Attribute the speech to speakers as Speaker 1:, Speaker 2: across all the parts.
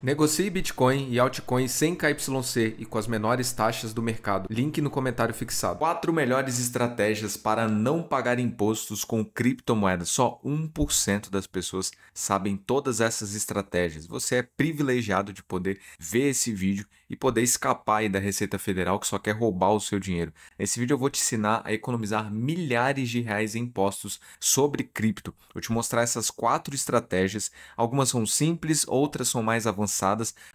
Speaker 1: Negocie Bitcoin e altcoins sem KYC e com as menores taxas do mercado. Link no comentário fixado. 4 melhores estratégias para não pagar impostos com criptomoedas. Só 1% das pessoas sabem todas essas estratégias. Você é privilegiado de poder ver esse vídeo e poder escapar da Receita Federal que só quer roubar o seu dinheiro. Nesse vídeo eu vou te ensinar a economizar milhares de reais em impostos sobre cripto. Vou te mostrar essas quatro estratégias. Algumas são simples, outras são mais avançadas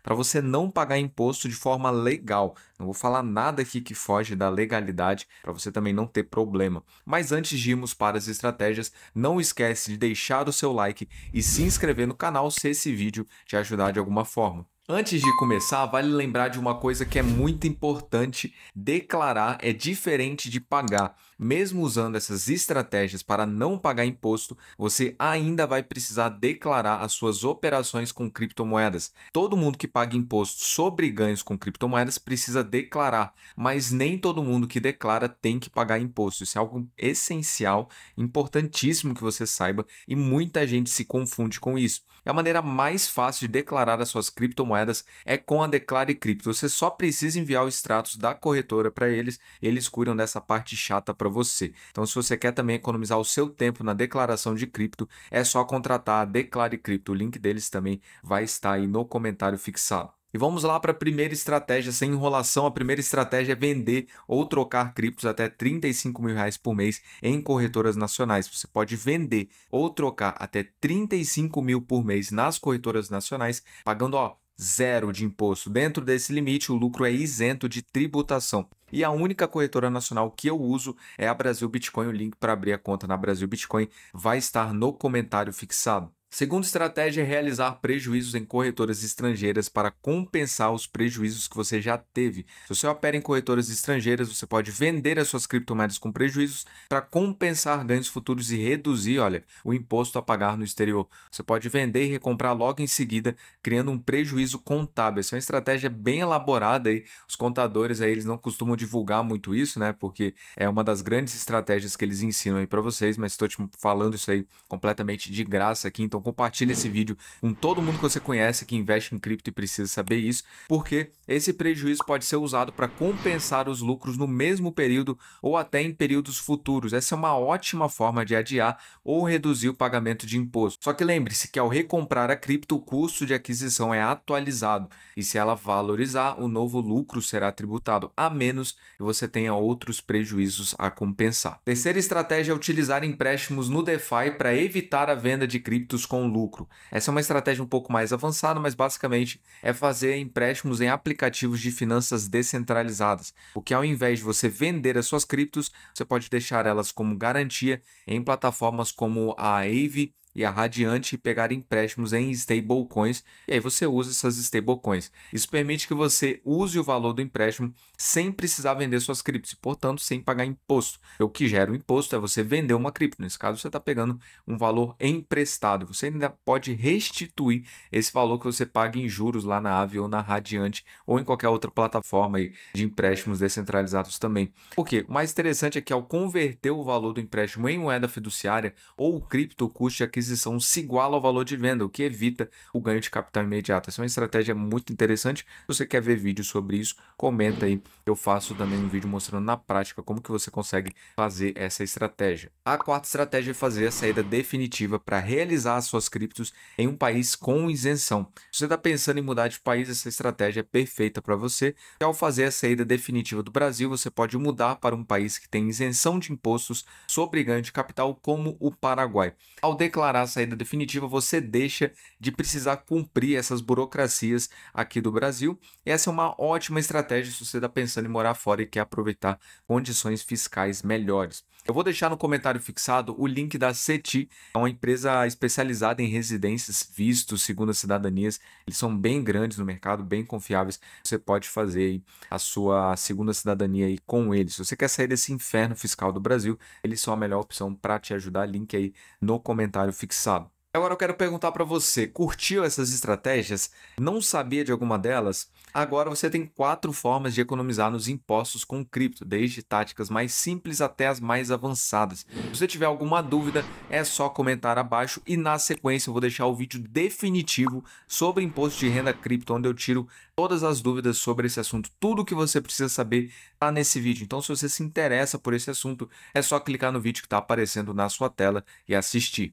Speaker 1: para você não pagar imposto de forma legal. Não vou falar nada aqui que foge da legalidade para você também não ter problema. Mas antes de irmos para as estratégias, não esquece de deixar o seu like e se inscrever no canal se esse vídeo te ajudar de alguma forma. Antes de começar, vale lembrar de uma coisa que é muito importante: declarar é diferente de pagar. Mesmo usando essas estratégias para não pagar imposto, você ainda vai precisar declarar as suas operações com criptomoedas. Todo mundo que paga imposto sobre ganhos com criptomoedas precisa declarar, mas nem todo mundo que declara tem que pagar imposto. Isso é algo essencial, importantíssimo que você saiba e muita gente se confunde com isso. É a maneira mais fácil de declarar as suas criptomoedas criptomoedas é com a Declare Cripto. Você só precisa enviar os extratos da corretora para eles, eles cuidam dessa parte chata para você. Então, se você quer também economizar o seu tempo na declaração de cripto, é só contratar a Declare Cripto. O link deles também vai estar aí no comentário fixado. E vamos lá para a primeira estratégia, sem enrolação. A primeira estratégia é vender ou trocar criptos até 35 mil reais por mês em corretoras nacionais. Você pode vender ou trocar até 35 mil por mês nas corretoras nacionais, pagando ó, zero de imposto. Dentro desse limite, o lucro é isento de tributação. E a única corretora nacional que eu uso é a Brasil Bitcoin. O link para abrir a conta na Brasil Bitcoin vai estar no comentário fixado. Segunda estratégia é realizar prejuízos em corretoras estrangeiras para compensar os prejuízos que você já teve. Se você opera em corretoras estrangeiras, você pode vender as suas criptomoedas com prejuízos para compensar ganhos futuros e reduzir, olha, o imposto a pagar no exterior. Você pode vender e recomprar logo em seguida, criando um prejuízo contábil. Essa é uma estratégia bem elaborada aí. Os contadores aí eles não costumam divulgar muito isso, né? Porque é uma das grandes estratégias que eles ensinam aí para vocês, mas estou te falando isso aí completamente de graça aqui, então compartilhe esse vídeo com todo mundo que você conhece que investe em cripto e precisa saber isso, porque esse prejuízo pode ser usado para compensar os lucros no mesmo período ou até em períodos futuros. Essa é uma ótima forma de adiar ou reduzir o pagamento de imposto. Só que lembre-se que ao recomprar a cripto, o custo de aquisição é atualizado e se ela valorizar, o novo lucro será tributado, a menos que você tenha outros prejuízos a compensar. Terceira estratégia é utilizar empréstimos no DeFi para evitar a venda de criptos com lucro. Essa é uma estratégia um pouco mais avançada, mas basicamente é fazer empréstimos em aplicativos de finanças descentralizadas, o que ao invés de você vender as suas criptos, você pode deixar elas como garantia em plataformas como a Aave e a Radiante e pegar empréstimos em stablecoins. E aí você usa essas stablecoins. Isso permite que você use o valor do empréstimo sem precisar vender suas criptos e, portanto, sem pagar imposto. O que gera o imposto é você vender uma cripto. Nesse caso, você está pegando um valor emprestado. Você ainda pode restituir esse valor que você paga em juros lá na Aave ou na Radiante ou em qualquer outra plataforma de empréstimos descentralizados também. Por quê? O mais interessante é que ao converter o valor do empréstimo em moeda fiduciária ou cripto, custe é aquisição se iguala ao valor de venda, o que evita o ganho de capital imediato. Essa é uma estratégia muito interessante. Se você quer ver vídeo sobre isso, comenta aí. Eu faço também um vídeo mostrando na prática como que você consegue fazer essa estratégia. A quarta estratégia é fazer a saída definitiva para realizar as suas criptos em um país com isenção. Se você está pensando em mudar de país, essa estratégia é perfeita para você. E ao fazer a saída definitiva do Brasil, você pode mudar para um país que tem isenção de impostos sobre ganho de capital, como o Paraguai. Ao declarar para a saída definitiva, você deixa de precisar cumprir essas burocracias aqui do Brasil. Essa é uma ótima estratégia se você está pensando em morar fora e quer aproveitar condições fiscais melhores. Eu vou deixar no comentário fixado o link da CETI, é uma empresa especializada em residências, vistos, segundo cidadanias. Eles são bem grandes no mercado, bem confiáveis. Você pode fazer a sua segunda cidadania aí com eles. Se você quer sair desse inferno fiscal do Brasil, eles são a melhor opção para te ajudar. Link aí no comentário fixado. Agora eu quero perguntar para você, curtiu essas estratégias? Não sabia de alguma delas? Agora você tem quatro formas de economizar nos impostos com cripto, desde táticas mais simples até as mais avançadas. Se você tiver alguma dúvida, é só comentar abaixo e na sequência eu vou deixar o vídeo definitivo sobre imposto de renda cripto, onde eu tiro todas as dúvidas sobre esse assunto. Tudo o que você precisa saber está nesse vídeo. Então, se você se interessa por esse assunto, é só clicar no vídeo que está aparecendo na sua tela e assistir.